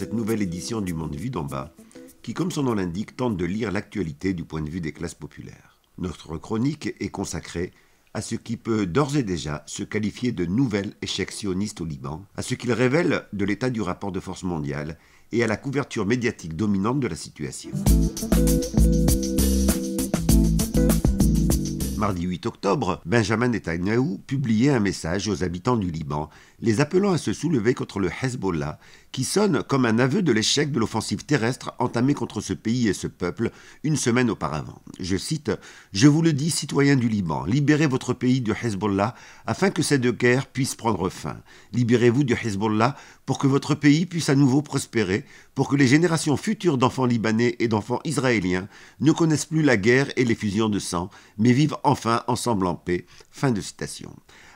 cette nouvelle édition du Monde Vu d'en bas, qui, comme son nom l'indique, tente de lire l'actualité du point de vue des classes populaires. Notre chronique est consacrée à ce qui peut d'ores et déjà se qualifier de nouvel échec sioniste au Liban, à ce qu'il révèle de l'état du rapport de force mondiale et à la couverture médiatique dominante de la situation. Mardi 8 octobre, Benjamin Netanyahu publiait un message aux habitants du Liban, les appelant à se soulever contre le Hezbollah qui sonne comme un aveu de l'échec de l'offensive terrestre entamée contre ce pays et ce peuple une semaine auparavant. Je cite Je vous le dis, citoyens du Liban, libérez votre pays du Hezbollah afin que deux guerres puisse prendre fin. Libérez-vous du Hezbollah pour que votre pays puisse à nouveau prospérer, pour que les générations futures d'enfants libanais et d'enfants israéliens ne connaissent plus la guerre et les fusions de sang, mais vivent enfin ensemble en paix. Fin de citation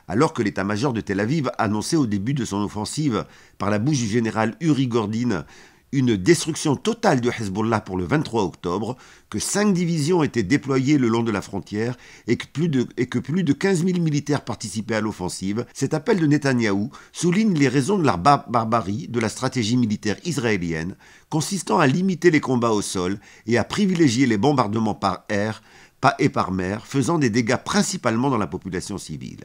alors que l'état-major de Tel Aviv annonçait au début de son offensive, par la bouche du général Uri Gordine une destruction totale de Hezbollah pour le 23 octobre, que cinq divisions étaient déployées le long de la frontière et que plus de, 15 000 militaires participaient à l'offensive, cet appel de Netanyahou souligne les raisons de la barbarie de la stratégie militaire israélienne, consistant à limiter les combats au sol et à privilégier les bombardements par air et par mer, faisant des dégâts principalement dans la population civile.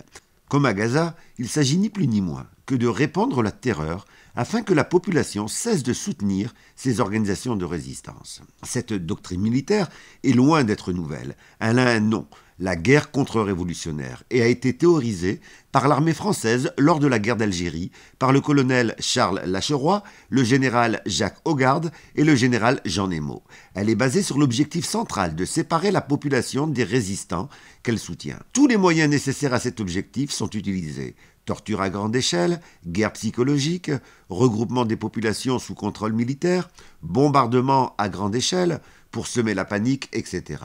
Comme à Gaza, il s'agit ni plus ni moins que de répandre la terreur afin que la population cesse de soutenir ces organisations de résistance. Cette doctrine militaire est loin d'être nouvelle. Elle a un nom, la guerre contre-révolutionnaire, et a été théorisée par l'armée française lors de la guerre d'Algérie par le colonel Charles Lacheroy, le général Jacques Hogarde et le général Jean Nemo. Elle est basée sur l'objectif central de séparer la population des résistants qu'elle soutient. Tous les moyens nécessaires à cet objectif sont utilisés. Torture à grande échelle, guerre psychologique, regroupement des populations sous contrôle militaire, bombardement à grande échelle, pour semer la panique, etc.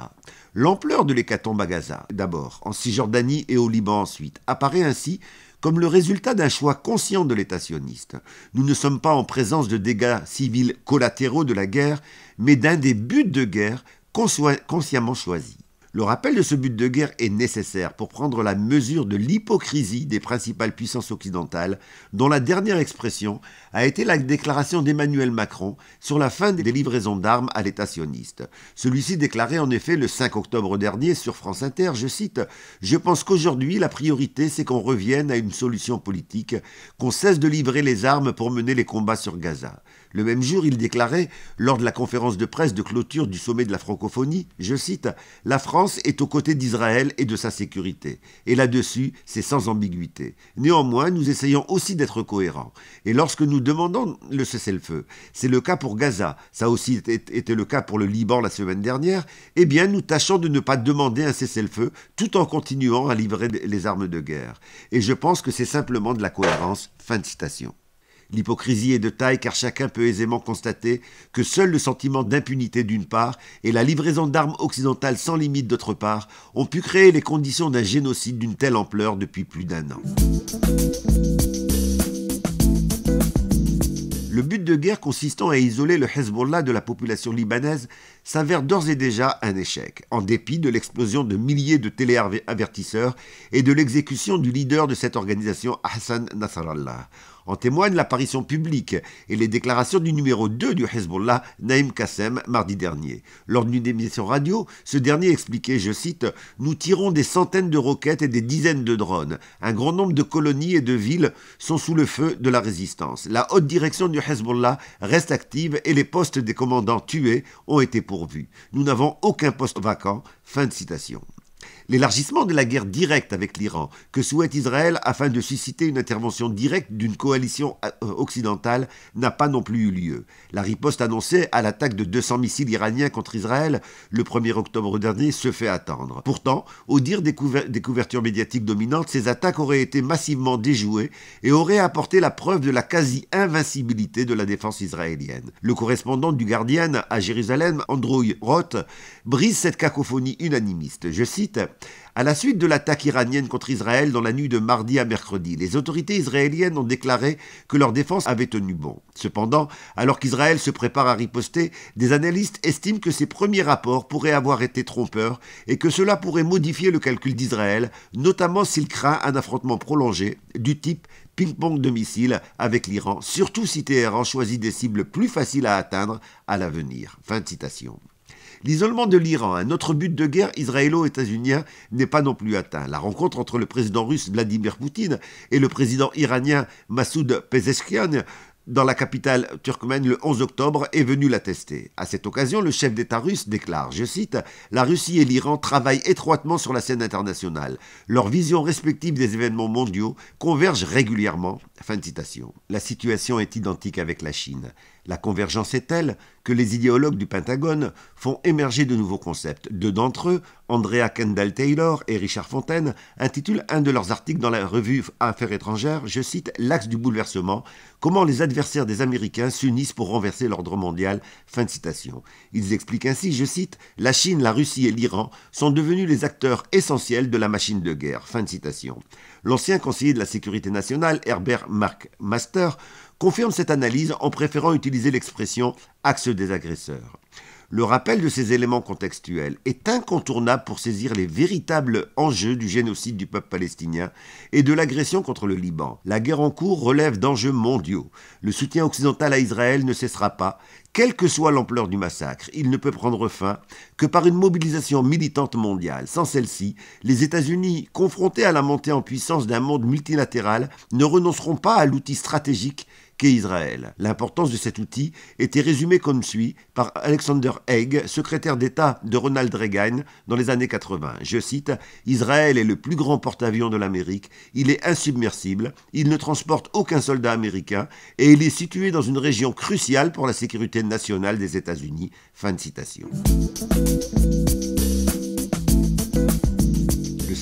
L'ampleur de l'hécatombe à Gaza, d'abord, en Cisjordanie et au Liban ensuite, apparaît ainsi comme le résultat d'un choix conscient de l'État sioniste. Nous ne sommes pas en présence de dégâts civils collatéraux de la guerre, mais d'un des buts de guerre consciemment choisis. Le rappel de ce but de guerre est nécessaire pour prendre la mesure de l'hypocrisie des principales puissances occidentales, dont la dernière expression a été la déclaration d'Emmanuel Macron sur la fin des livraisons d'armes à l'État sioniste. Celui-ci déclarait en effet le 5 octobre dernier sur France Inter, je cite, Je pense qu'aujourd'hui la priorité c'est qu'on revienne à une solution politique, qu'on cesse de livrer les armes pour mener les combats sur Gaza. Le même jour, il déclarait, lors de la conférence de presse de clôture du sommet de la francophonie, je cite, La France est aux côtés d'Israël et de sa sécurité. Et là-dessus, c'est sans ambiguïté. Néanmoins, nous essayons aussi d'être cohérents. Et lorsque nous demandons le cessez-le-feu, c'est le cas pour Gaza, ça aussi était le cas pour le Liban la semaine dernière, eh bien nous tâchons de ne pas demander un cessez-le-feu tout en continuant à livrer les armes de guerre. Et je pense que c'est simplement de la cohérence. Fin de citation. L'hypocrisie est de taille car chacun peut aisément constater que seul le sentiment d'impunité d'une part et la livraison d'armes occidentales sans limite d'autre part ont pu créer les conditions d'un génocide d'une telle ampleur depuis plus d'un an. Le but de guerre consistant à isoler le Hezbollah de la population libanaise s'avère d'ores et déjà un échec, en dépit de l'explosion de milliers de téléavertisseurs et de l'exécution du leader de cette organisation, Hassan Nasrallah. En témoigne l'apparition publique et les déclarations du numéro 2 du Hezbollah, Naïm Kassem, mardi dernier. Lors d'une émission radio, ce dernier expliquait, je cite, Nous tirons des centaines de roquettes et des dizaines de drones. Un grand nombre de colonies et de villes sont sous le feu de la résistance. La haute direction du Hezbollah reste active et les postes des commandants tués ont été pourvus. Nous n'avons aucun poste vacant. Fin de citation. L'élargissement de la guerre directe avec l'Iran que souhaite Israël afin de susciter une intervention directe d'une coalition euh, occidentale n'a pas non plus eu lieu. La riposte annoncée à l'attaque de 200 missiles iraniens contre Israël le 1er octobre dernier se fait attendre. Pourtant, au dire des, couvertures médiatiques dominantes, ces attaques auraient été massivement déjouées et auraient apporté la preuve de la quasi-invincibilité de la défense israélienne. Le correspondant du Guardian à Jérusalem, Andrew Roth, brise cette cacophonie unanimiste. Je cite à la suite de l'attaque iranienne contre Israël dans la nuit de mardi à mercredi, les autorités israéliennes ont déclaré que leur défense avait tenu bon. Cependant, alors qu'Israël se prépare à riposter, des analystes estiment que ces premiers rapports pourraient avoir été trompeurs et que cela pourrait modifier le calcul d'Israël, notamment s'il craint un affrontement prolongé du type ping-pong de missiles avec l'Iran, surtout si Téhéran choisit des cibles plus faciles à atteindre à l'avenir. Fin de citation. L'isolement de l'Iran, un autre but de guerre israélo-états-unien, n'est pas non plus atteint. La rencontre entre le président russe Vladimir Poutine et le président iranien Massoud Pezeshkian dans la capitale turkmène le 11 octobre est venu l'attester. À cette occasion, le chef d'État russe déclare, je cite, La Russie et l'Iran travaillent étroitement sur la scène internationale. Leurs visions respectives des événements mondiaux convergent régulièrement. Fin de citation. La situation est identique avec la Chine. La convergence est telle que les idéologues du Pentagone font émerger de nouveaux concepts. Deux d'entre eux, Andrea Kendall Taylor et Richard Fontaine, intitulent un de leurs articles dans la revue Affaires étrangères, je cite, L'axe du bouleversement, Comment les adversaires des Américains s'unissent pour renverser l'ordre mondial. Fin de citation. Ils expliquent ainsi, je cite, La Chine, la Russie et l'Iran sont devenus les acteurs essentiels de la machine de guerre. de citation. L'ancien conseiller de la sécurité nationale, Herbert Mark Master, confirme cette analyse en préférant utiliser l'expression axe des agresseurs le rappel de ces éléments contextuels est incontournable pour saisir les véritables enjeux du génocide du peuple palestinien et de l'agression contre le Liban. La guerre en cours relève d'enjeux mondiaux. Le soutien occidental à Israël ne cessera pas, quelle que soit l'ampleur du massacre. Il ne peut prendre fin que par une mobilisation militante mondiale. Sans celle-ci, les États-Unis, confrontés à la montée en puissance d'un monde multilatéral, ne renonceront pas à l'outil stratégique qu'est Israël. L'importance de cet outil était résumée comme suit par Alexander Haig, secrétaire d'État de Ronald Reagan dans les années 80. Je cite Israël est le plus grand porte-avions de l'Amérique, il est insubmersible, il ne transporte aucun soldat américain et il est situé dans une région cruciale pour la sécurité nationale des États-Unis. Fin de citation